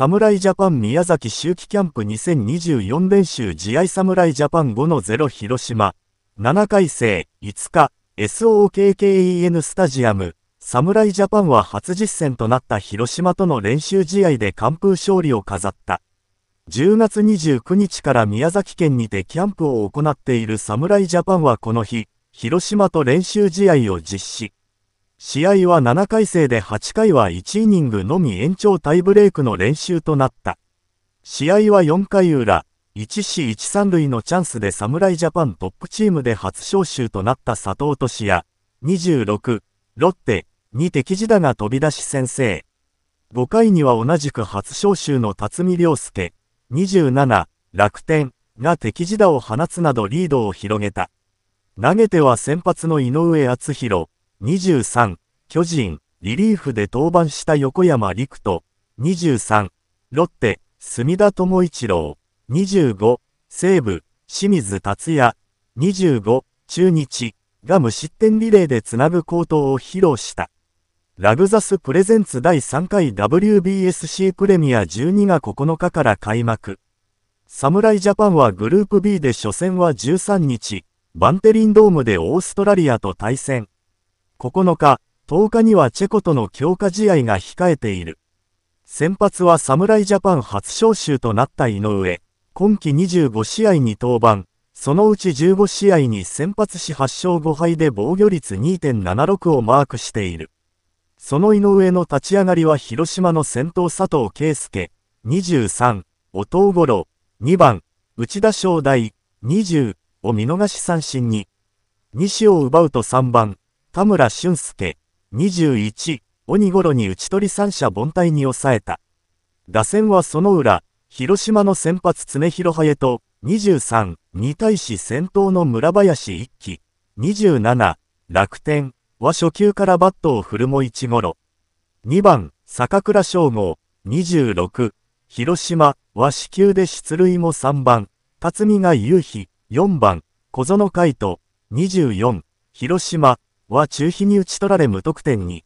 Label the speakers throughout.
Speaker 1: 侍ジャパン宮崎秋季キャンプ2024練習試合侍ジャパン5の0広島7回生5日 SOKKEN スタジアム侍ジャパンは初実戦となった広島との練習試合で完封勝利を飾った10月29日から宮崎県にてキャンプを行っている侍ジャパンはこの日広島と練習試合を実施試合は7回生で8回は1イニングのみ延長タイブレークの練習となった。試合は4回裏、1死1三塁のチャンスで侍ジャパントップチームで初招集となった佐藤俊也、26、ロッテ、に敵地だが飛び出し先制。5回には同じく初招集の辰巳良介、27、楽天、が敵地打を放つなどリードを広げた。投げては先発の井上敦弘、23、巨人、リリーフで登板した横山陸斗、23、ロッテ、墨田智一郎、25、西武、清水達也、25、中日、が無失点リレーでつなぐ高投を披露した。ラグザスプレゼンツ第3回 WBSC プレミア12が9日から開幕。侍ジャパンはグループ B で初戦は13日、バンテリンドームでオーストラリアと対戦。9日、10日にはチェコとの強化試合が控えている。先発は侍ジャパン初招集となった井上。今季25試合に登板、そのうち15試合に先発し8勝5敗で防御率2.76をマークしている。その井上の立ち上がりは広島の先頭佐藤圭介、23、音五郎、2番、内田正大、20を見逃し三振に、西を奪うと3番、田村俊介、21、鬼ごろに打ち取り三者凡退に抑えた。打線はその裏、広島の先発常広早と、23、に対し先頭の村林一輝、27、楽天は初球からバットを振るも一ごろ。2番、坂倉翔吾、26、広島は死球で出塁も3番、辰巳が夕日、4番、小園海斗、24、広島は中飛に打ち取られ無得点に。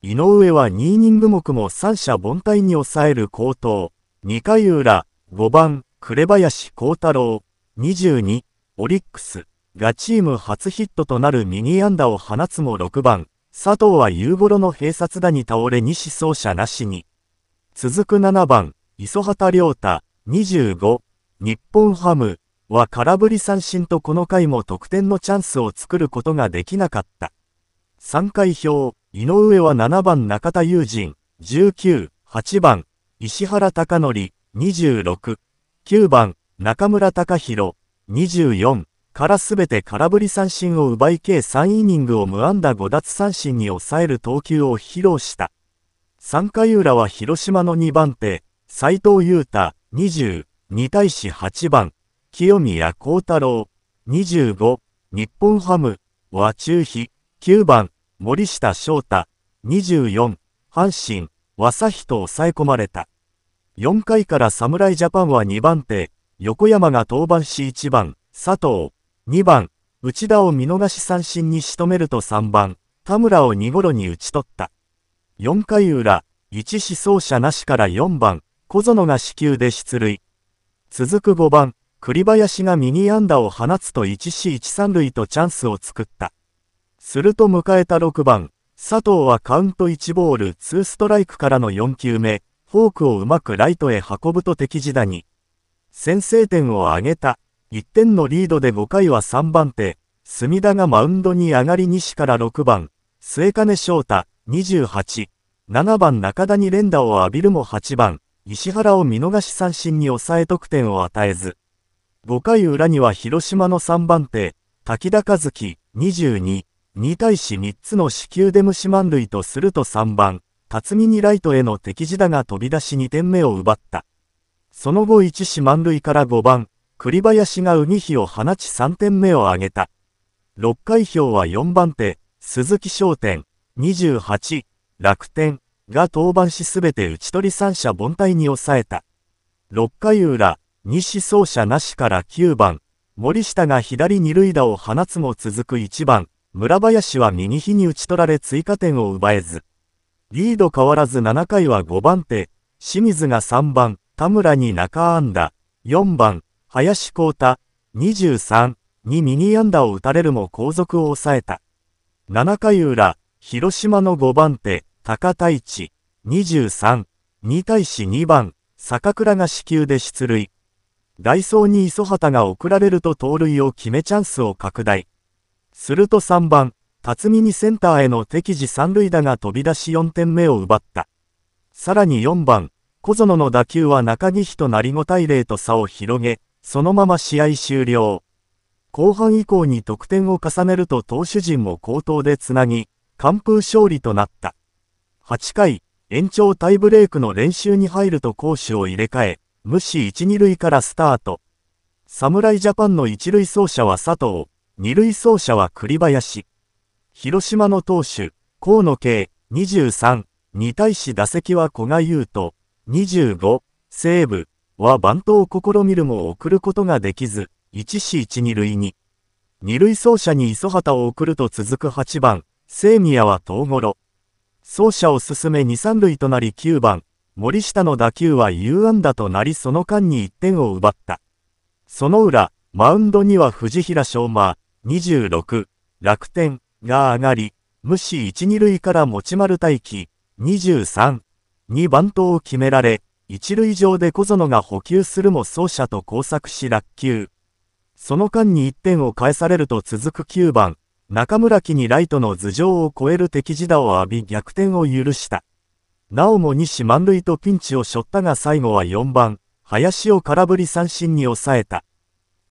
Speaker 1: 井上は2イニング目も三者凡退に抑える高投。2回裏、5番、紅林幸太郎。22、オリックス、がチーム初ヒットとなる右安打を放つも6番、佐藤は夕頃の併殺打に倒れ西走者なしに。続く7番、磯畑良太、25、日本ハム、は空振り三振とこの回も得点のチャンスを作ることができなかった。3回表、井上は7番中田友人、19、8番、石原貴則、26、9番、中村隆弘、24からすべて空振り三振を奪い計3イニングを無安打5奪三振に抑える投球を披露した。3回裏は広島の2番手、斎藤裕太、20、に対し8番、清宮幸太郎、25、日本ハム、和中比、9番、森下翔太、24、阪神、和佐日と抑え込まれた。4回から侍ジャパンは2番手、横山が登板し1番、佐藤、2番、内田を見逃し三振に仕留めると3番、田村を2頃に打ち取った。4回裏、1死走者なしから4番、小園が死球で出塁。続く5番、栗林が右安打を放つと1 c 1 3塁とチャンスを作った。すると迎えた6番、佐藤はカウント1ボール2ストライクからの4球目、フォークをうまくライトへ運ぶと敵地打に。先制点を挙げた。1点のリードで5回は3番手、隅田がマウンドに上がり西から6番、末金翔太、28、7番中田に連打を浴びるも8番、石原を見逃し三振に抑え得点を与えず、5回裏には広島の3番手、滝田和樹、22、2対し3つの死球で虫満塁とすると3番、辰巳にライトへの敵地だが飛び出し2点目を奪った。その後1死満塁から5番、栗林が海ひを放ち3点目を挙げた。6回表は4番手、鈴木商店、28、楽天、が登板しすべて打ち取り三者凡退に抑えた。6回裏、西走者なしから9番、森下が左二塁打を放つも続く1番、村林は右日に打ち取られ追加点を奪えず、リード変わらず7回は5番手、清水が3番、田村に中安打、4番、林光太、23、にミニ安打を打たれるも後続を抑えた。7回裏、広島の5番手、高太一、23、に対し2番、坂倉が死球で出塁。代走に磯畑が送られると盗塁を決めチャンスを拡大。すると3番、辰巳にセンターへの敵時三塁打が飛び出し4点目を奪った。さらに4番、小園の打球は中木比となり5対0と差を広げ、そのまま試合終了。後半以降に得点を重ねると投手陣も好投でつなぎ、完封勝利となった。8回、延長タイブレークの練習に入ると攻守を入れ替え、無視一二塁からスタート。侍ジャパンの一塁走者は佐藤、二塁走者は栗林。広島の投手、河野圭、23、に対し打席は小賀優斗、25、西武はバントを試みるも送ることができず、一死一二塁に。二塁走者に磯畑を送ると続く8番、清宮は遠頃。走者を進め二三塁となり9番、森下の打球は U 安打となりその間に1点を奪った。その裏、マウンドには藤平昌磨、26、楽天が上がり、無視1、2塁から持丸大機、23、にバントを決められ、1塁上で小園が補給するも走者と交錯し落球。その間に1点を返されると続く9番、中村木にライトの頭上を越える敵地打を浴び逆転を許した。なおも西満塁とピンチを背負ったが最後は4番、林を空振り三振に抑えた。